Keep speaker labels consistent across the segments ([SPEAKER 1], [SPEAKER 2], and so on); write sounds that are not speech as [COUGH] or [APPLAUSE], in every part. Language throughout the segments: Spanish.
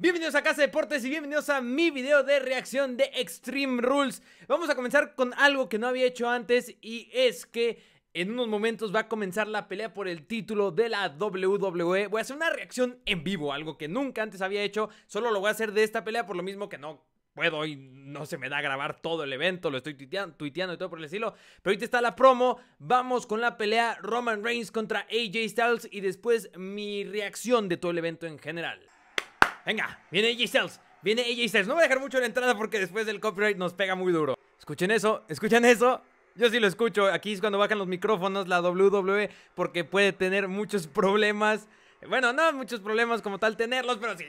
[SPEAKER 1] Bienvenidos a Casa Deportes y bienvenidos a mi video de reacción de Extreme Rules. Vamos a comenzar con algo que no había hecho antes y es que en unos momentos va a comenzar la pelea por el título de la WWE. Voy a hacer una reacción en vivo, algo que nunca antes había hecho. Solo lo voy a hacer de esta pelea por lo mismo que no puedo y no se me da grabar todo el evento, lo estoy tuiteando, tuiteando, y todo por el estilo. Pero ahorita está la promo, vamos con la pelea Roman Reigns contra AJ Styles y después mi reacción de todo el evento en general. Venga, viene AJ Styles. Viene AJ Styles. No voy a dejar mucho la entrada porque después del copyright nos pega muy duro. Escuchen eso, escuchen eso. Yo sí lo escucho. Aquí es cuando bajan los micrófonos, la WWE, porque puede tener muchos problemas. Bueno, no muchos problemas como tal tenerlos, pero sí.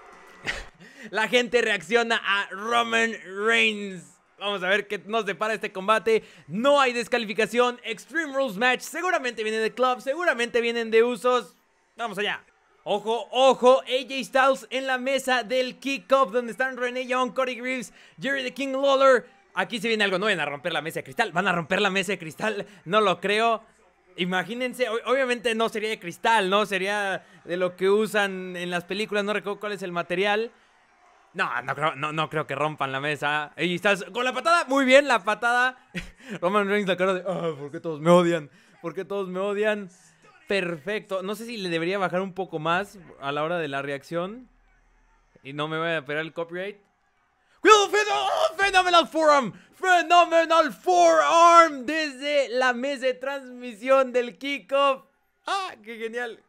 [SPEAKER 1] [LAUGHS] la gente reacciona a Roman Reigns. Vamos a ver qué nos depara este combate. No hay descalificación. Extreme Rules Match. Seguramente viene de club. Seguramente vienen de usos. Vamos allá. Ojo, ojo, AJ Styles en la mesa del kickoff donde están Renee Young, Cody Greaves, Jerry the King Lawler. Aquí se viene algo, no van a romper la mesa de cristal, van a romper la mesa de cristal, no lo creo. Imagínense, obviamente no sería de cristal, ¿no? Sería de lo que usan en las películas, no recuerdo cuál es el material. No, no creo, no, no creo que rompan la mesa. AJ Styles con la patada, muy bien, la patada. [LAUGHS] Roman Reigns la cara de, ah, ¿por qué todos me odian? ¿Por qué todos me odian? perfecto. No sé si le debería bajar un poco más a la hora de la reacción. Y no me voy a esperar el copyright. ¡Cuidado! ¡Phenomenal Forearm! ¡Phenomenal Forearm! Desde la mesa de transmisión del kickoff. ¡Ah, qué genial!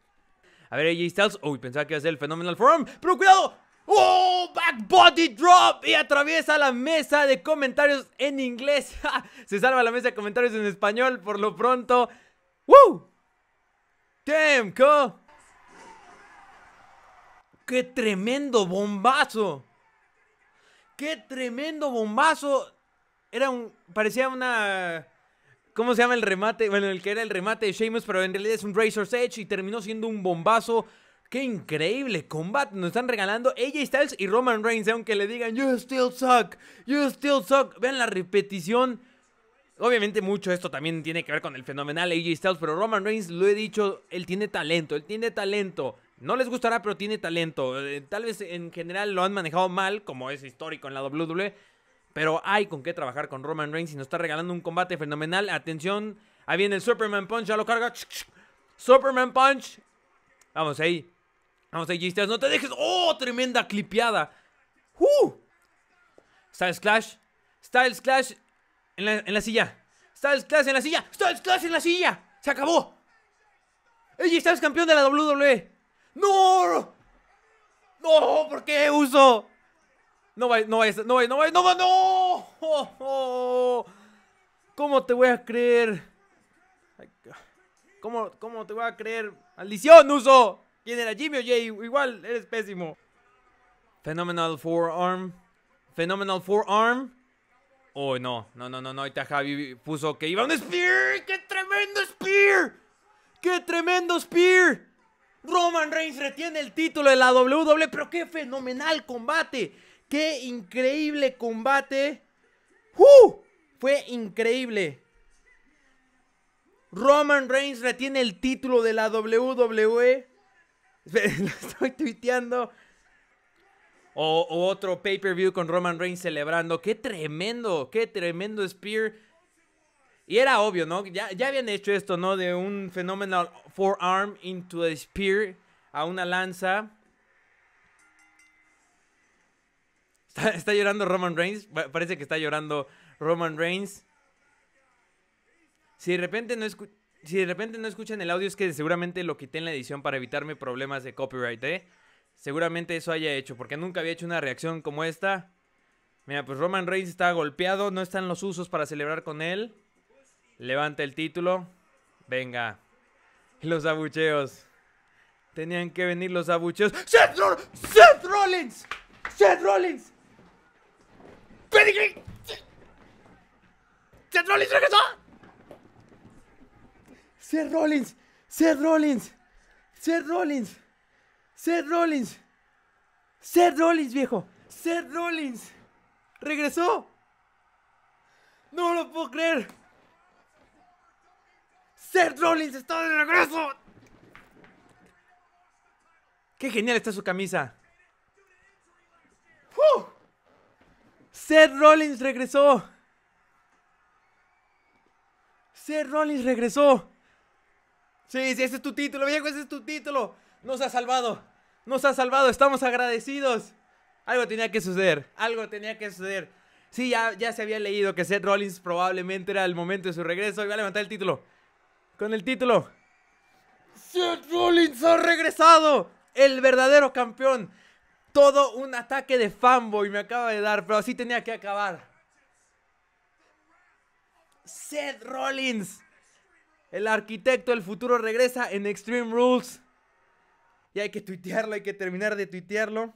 [SPEAKER 1] A ver, AJ Styles. Uy, pensaba que iba a ser el Phenomenal Forearm. ¡Pero cuidado! ¡Oh! Back body drop y atraviesa la mesa de comentarios en inglés. [LAUGHS] Se salva la mesa de comentarios en español por lo pronto. ¡Woo! ¡Temco! ¡Qué tremendo bombazo! ¡Qué tremendo bombazo! Era un. Parecía una. ¿Cómo se llama el remate? Bueno, el que era el remate de Sheamus, pero en realidad es un Razor's Edge y terminó siendo un bombazo. ¡Qué increíble combate! Nos están regalando AJ Styles y Roman Reigns, aunque le digan, You still suck, you still suck. Vean la repetición. Obviamente mucho esto también tiene que ver con el fenomenal AJ Styles, pero Roman Reigns, lo he dicho, él tiene talento, él tiene talento. No les gustará, pero tiene talento. Eh, tal vez en general lo han manejado mal, como es histórico en la WWE, pero hay con qué trabajar con Roman Reigns y nos está regalando un combate fenomenal. Atención, ahí viene el Superman Punch, ya lo carga. Superman Punch. Vamos ahí. Vamos ahí, AJ Styles, no te dejes. ¡Oh, tremenda clipeada! Styles Clash. Styles Clash en la, en la silla. Styles clase en la silla. Styles Clash en la silla. Se acabó. Ella es campeón de la WWE. No. No, ¿por qué uso? No va, no vayas, no no va, no va [LAUGHS] no. ¿Cómo te voy a creer? ¿Cómo, ¿Cómo te voy a creer? ¡Maldición, uso! ¿Quién era Jimmy o Jay? Igual, eres pésimo. Phenomenal forearm. Phenomenal forearm. Oh, no, no, no, no, no. Ahorita Javi puso que iba un Spear. ¡Qué tremendo Spear! ¡Qué tremendo Spear! Roman Reigns retiene el título de la WWE, pero qué fenomenal combate. Qué increíble combate. ¡Uh! Fue increíble. Roman Reigns retiene el título de la WWE. Lo [LAUGHS] estoy tuiteando. O, otro pay-per-view con Roman Reigns celebrando. ¡Qué tremendo! ¡Qué tremendo Spear! Y era obvio, ¿no? Ya, habían hecho esto, ¿no? De un phenomenal forearm into a spear a una lanza. Está, llorando Roman Reigns. Parece que está llorando Roman Reigns. Si de repente no de si no escuchan el audio es que seguramente lo quité en la edición para evitarme problemas de copyright, ¿eh? seguramente eso haya hecho, porque nunca había hecho una reacción como esta. Mira, pues Roman Reigns está golpeado, no están los usos para celebrar con él. Levanta el título. Venga. Los abucheos. Tenían que venir los abucheos. ¡Seth, ¡Seth Rollins! ¡Seth Rollins! ¡Pedigree! ¡Seth Rollins regresó! ¡Seth Rollins! ¡Seth Rollins! ¡Seth Rollins! Seth Rollins. Seth Rollins, viejo. Seth Rollins. Regresó. No lo puedo creer. Seth Rollins está de regreso. Qué genial está su camisa. ¡Uh! Seth Rollins regresó. Seth Rollins regresó. Sí, sí, ese es tu título, viejo, ese es tu título. Nos ha salvado. Nos ha salvado, estamos agradecidos. Algo tenía que suceder, algo tenía que suceder. Sí, ya, ya se había leído que Seth Rollins probablemente era el momento de su regreso. Y a levantar el título. Con el título. Seth Rollins ha regresado. El verdadero campeón. Todo un ataque de fanboy me acaba de dar, pero así tenía que acabar. Seth Rollins. El arquitecto del futuro regresa en Extreme Rules. Ya hay que tuitearlo, hay que terminar de tuitearlo.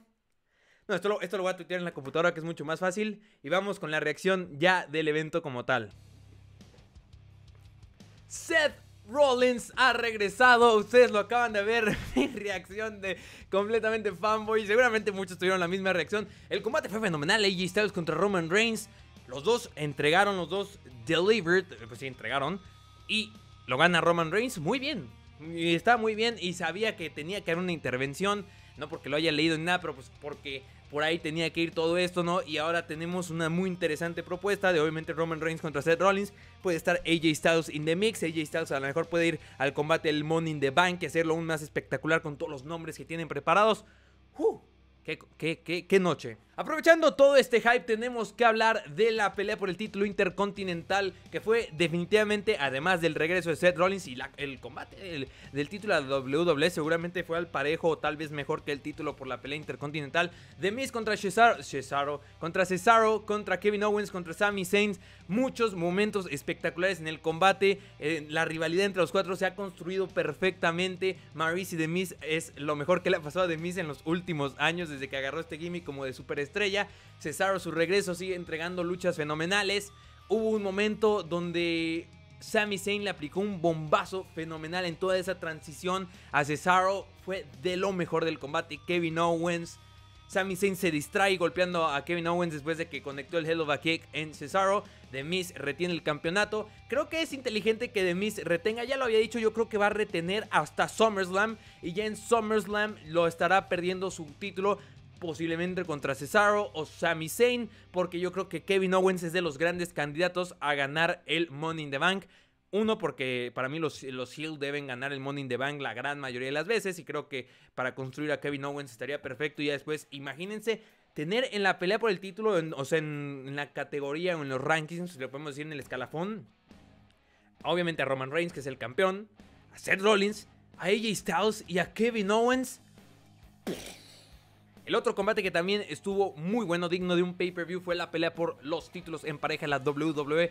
[SPEAKER 1] No, esto lo, esto lo voy a tuitear en la computadora que es mucho más fácil. Y vamos con la reacción ya del evento como tal. Seth Rollins ha regresado, ustedes lo acaban de ver, [LAUGHS] mi reacción de completamente fanboy, seguramente muchos tuvieron la misma reacción. El combate fue fenomenal, AJ Styles contra Roman Reigns, los dos entregaron, los dos delivered, eh, pues sí, entregaron, y lo gana Roman Reigns, muy bien, y está muy bien y sabía que tenía que haber una intervención, no porque lo haya leído ni nada, pero pues porque por ahí tenía que ir todo esto, ¿no? Y ahora tenemos una muy interesante propuesta de obviamente Roman Reigns contra Seth Rollins. Puede estar AJ Styles in the mix. AJ Styles a lo mejor puede ir al combate El Money in the Bank, hacerlo aún más espectacular con todos los nombres que tienen preparados. ¡Uh! qué, qué, qué noche! Aprovechando todo este hype, tenemos que hablar de la pelea por el título intercontinental, que fue definitivamente, además del regreso de Seth Rollins y el combate del, título a WWE, seguramente fue al parejo o tal vez mejor que el título por la pelea intercontinental. de Miz contra Cesaro, contra Cesaro, contra Kevin Owens, contra Sami Zayn. Muchos momentos espectaculares en el combate. Eh, la rivalidad entre los cuatro se ha construido perfectamente. Maurice y The Miz es lo mejor que le ha pasado a The Miz en los últimos años, desde que agarró este gimmick como de super estrella. Cesaro, su regreso, sigue entregando luchas fenomenales. Hubo un momento donde Sami Zayn le aplicó un bombazo fenomenal en toda esa transición a Cesaro. Fue de lo mejor del combate. Kevin Owens. Sami Zayn se distrae golpeando a Kevin Owens después de que conectó el Hell of a Kick en Cesaro. The Miz retiene el campeonato. Creo que es inteligente que The Miz retenga. Ya lo había dicho, yo creo que va a retener hasta SummerSlam. Y ya en SummerSlam lo estará perdiendo su título posiblemente contra Cesaro o Sami Zayn, porque yo creo que Kevin Owens es de los grandes candidatos a ganar el Money in the Bank. Uno, porque para mí los, los Hill deben ganar el Money in the Bank la gran mayoría de las veces y creo que para construir a Kevin Owens estaría perfecto. Y ya después, imagínense tener en la pelea por el título, o sea, en, la categoría o en los rankings, si lo podemos decir en el escalafón, obviamente a Roman Reigns, que es el campeón, a Seth Rollins, a AJ Styles y a Kevin Owens. El otro combate que también estuvo muy bueno, digno de un pay-per-view, fue la pelea por los títulos en pareja la WWE.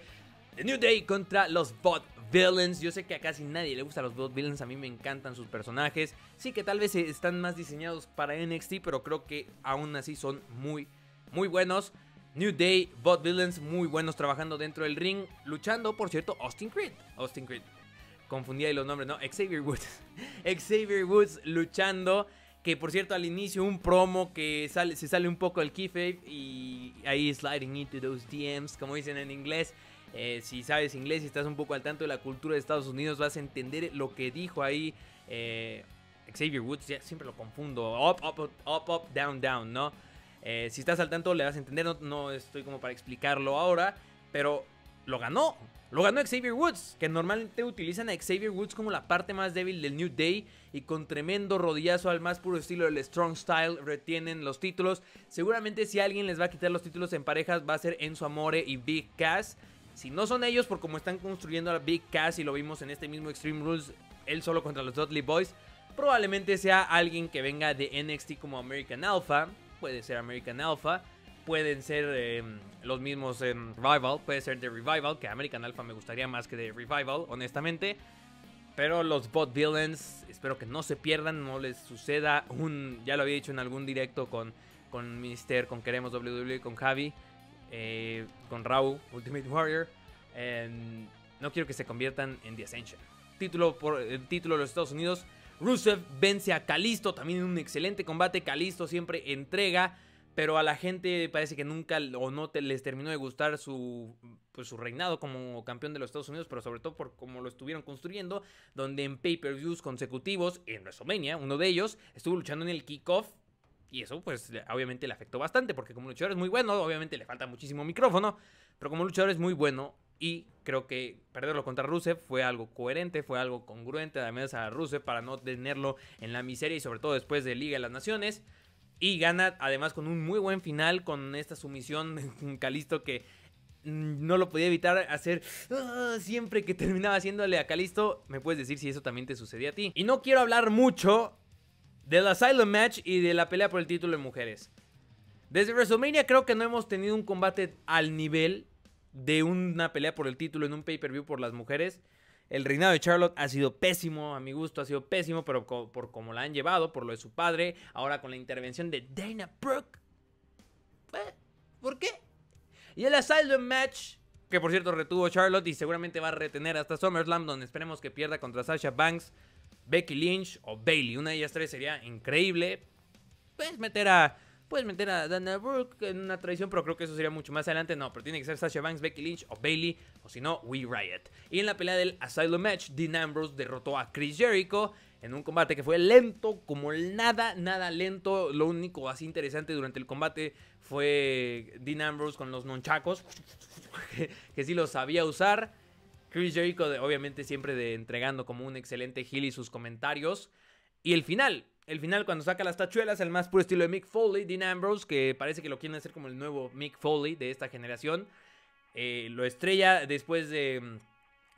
[SPEAKER 1] New Day contra los Bot Villains. Yo sé que a casi nadie le gustan los Bot Villains. A mí me encantan sus personajes. Sí que tal vez eh, están más diseñados para NXT, pero creo que aún así son muy, muy buenos. New Day, Bot Villains, muy buenos trabajando dentro del ring. Luchando, por cierto, Austin Creed. Austin Creed. Confundí ahí los nombres, ¿no? Xavier Woods. [LAUGHS] Xavier Woods luchando. Que por cierto, al inicio un promo que sale, se sale un poco el keyfabe y ahí sliding into those DMs, como dicen en inglés. Eh, si sabes inglés y estás un poco al tanto de la cultura de Estados Unidos, vas a entender lo que dijo ahí eh, Xavier Woods. Ya siempre lo confundo. Up, up, up, up, down, down, ¿no? Eh, si estás al tanto, le vas a entender. no estoy como para explicarlo ahora. Pero lo ganó. Lo ganó Xavier Woods, que normalmente utilizan a Xavier Woods como la parte más débil del New Day y con tremendo rodillazo al más puro estilo del Strong Style retienen los títulos. Seguramente si alguien les va a quitar los títulos en parejas va a ser Enzo Amore y Big Cass. Si no son ellos, por como están construyendo a Big Cass y lo vimos en este mismo Extreme Rules, él solo contra los Dudley Boys, probablemente sea alguien que venga de NXT como American Alpha, puede ser American Alpha pueden ser em, los mismos en em, Revival, puede ser de Revival, que American Alpha me gustaría más que de Revival, honestamente. Pero los bot villains, espero que no se pierdan, no les suceda un. Ya lo había dicho en algún directo con, con con Queremos WWE, con Javi, eh, con Raúl, Ultimate Warrior. Em, no quiero que se conviertan en The Ascension. Título por el título de los Estados Unidos. Rusev vence a Calisto, también un excelente combate. Calisto siempre entrega pero a la gente parece que nunca o no les terminó de gustar su, pues, su reinado como campeón de los Estados Unidos, pero sobre todo por cómo lo estuvieron construyendo, donde en pay-per-views consecutivos, en WrestleMania, uno de ellos estuvo luchando en el kickoff. Y eso, pues, obviamente le afectó bastante, porque como luchador es muy bueno, obviamente le falta muchísimo micrófono, pero como luchador es muy bueno, y creo que perderlo contra Rusev fue algo coherente, fue algo congruente, además a Rusev, para no tenerlo en la miseria y sobre todo después de Liga de las Naciones. Y gana además con un muy buen final, con esta sumisión de [LAUGHS] Calisto que no lo podía evitar hacer ah, siempre que terminaba haciéndole a Calisto. Me puedes decir si eso también te sucedía a ti. Y no quiero hablar mucho del Asylum Match y de la pelea por el título de mujeres. Desde WrestleMania creo que no hemos tenido un combate al nivel de una pelea por el título en un pay-per-view por las mujeres. El reinado de Charlotte ha sido pésimo, a mi gusto ha sido pésimo, pero por cómo la han llevado, por lo de su padre, ahora con la intervención de Dana Brooke. Eh, ¿Por qué? Y el Asylum Match, que por cierto retuvo Charlotte y seguramente va a retener hasta SummerSlam, donde esperemos que pierda contra Sasha Banks, Becky Lynch o Bailey. Una de ellas tres sería increíble. Puedes meter a Puedes meter a Dana Brooke en una traición, pero creo que eso sería mucho más adelante. No, pero tiene que ser Sasha Banks, Becky Lynch o Bailey, o si no, We Riot. Y en la pelea del Asylum Match, Dean Ambrose derrotó a Chris Jericho en un combate que fue lento, como nada, nada lento. Lo único así interesante durante el combate fue Dean Ambrose con los nonchacos, [LAUGHS] que, sí lo sabía usar. Chris Jericho, obviamente, siempre de, entregando como un excelente heel y sus comentarios. Y el final, el final cuando saca las tachuelas, el más puro estilo de Mick Foley, Dean Ambrose, que parece que lo quieren hacer como el nuevo Mick Foley de esta generación. Eh, lo estrella después mm,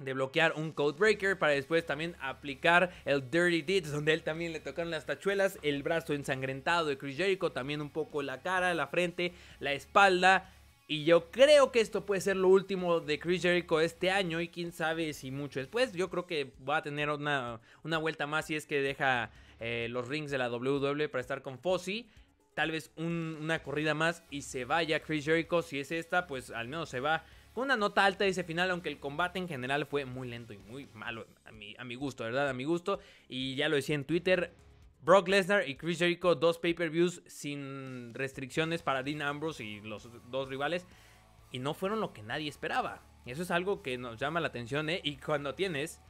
[SPEAKER 1] de, bloquear un Codebreaker para después también aplicar el Dirty Deeds, donde él también le tocaron las tachuelas, el brazo ensangrentado de Chris Jericho, también un poco la cara, la frente, la espalda. Y yo creo que esto puede ser lo último de Chris Jericho este año y quién sabe si mucho después. Yo creo que va a tener una, una vuelta más si es que deja eh, los rings de la WWE para estar con Fossey Tal vez una corrida más y se vaya Chris Jericho. Si es esta, pues al menos se va con una nota alta de ese final, aunque el combate en general fue muy lento y muy malo a mi, a mi gusto, ¿verdad? A mi gusto. Y ya lo decía en Twitter, Brock Lesnar y Chris Jericho, dos pay-per-views sin restricciones para Dean Ambrose y los dos rivales. Y no fueron lo que nadie esperaba. eso es algo que nos llama la atención, ¿eh? Y cuando tienes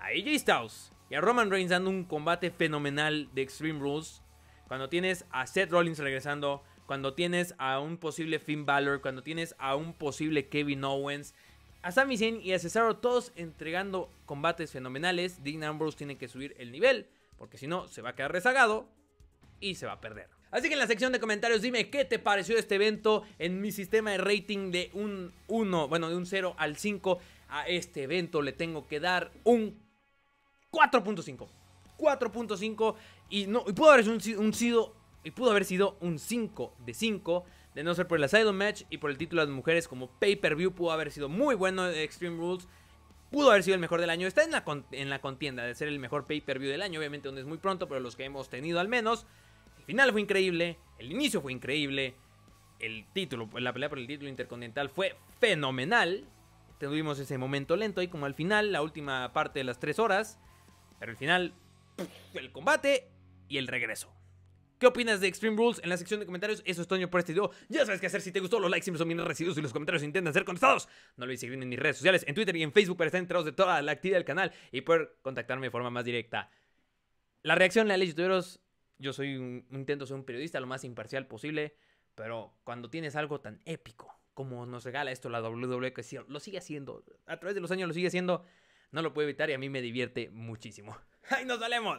[SPEAKER 1] ahí AJ Styles, y a Roman Reigns dando un combate fenomenal de Extreme Rules. Cuando tienes a Seth Rollins regresando. Cuando tienes a un posible Finn Balor. Cuando tienes a un posible Kevin Owens. A Sami Zayn y a Cesaro todos entregando combates fenomenales. Dean Ambrose tiene que subir el nivel. Porque si no, se va a quedar rezagado. Y se va a perder. Así que en la sección de comentarios dime qué te pareció este evento en mi sistema de rating de un 1, bueno, de un 0 al 5 a este evento le tengo que dar un 4.5. 4.5 y no y pudo haber sido un, y pudo haber sido un 5 de 5 de no ser por el Asylum Match y por el título de las mujeres como pay-per-view pudo haber sido muy bueno eh, Extreme Rules pudo haber sido el mejor del año. Está en la, en la contienda de ser el mejor pay-per-view del año, obviamente donde es muy pronto, pero los que hemos tenido al menos. El final fue increíble, el inicio fue increíble, el título, la pelea por el título intercontinental fue fenomenal. Tuvimos ese momento lento ahí como al final, la última parte de las tres horas. Pero al final, el combate y el regreso. ¿Qué opinas de Extreme Rules? En la sección de comentarios, eso es Toño por este video. Ya sabes qué hacer si te gustó, los likes siempre son bien recibidos y los comentarios intentan ser contestados. No olvides seguirme en mis redes sociales, en Twitter y en Facebook para estar enterados de toda la actividad del canal y poder contactarme de forma más directa. La reacción de la yo soy un, intento ser un periodista lo más imparcial posible, pero cuando tienes algo tan épico como nos regala esto la WWE, lo sigue haciendo, a través de los años lo sigue haciendo, no lo puedo evitar y a mí me divierte muchísimo. ¡Ay, nos salemos!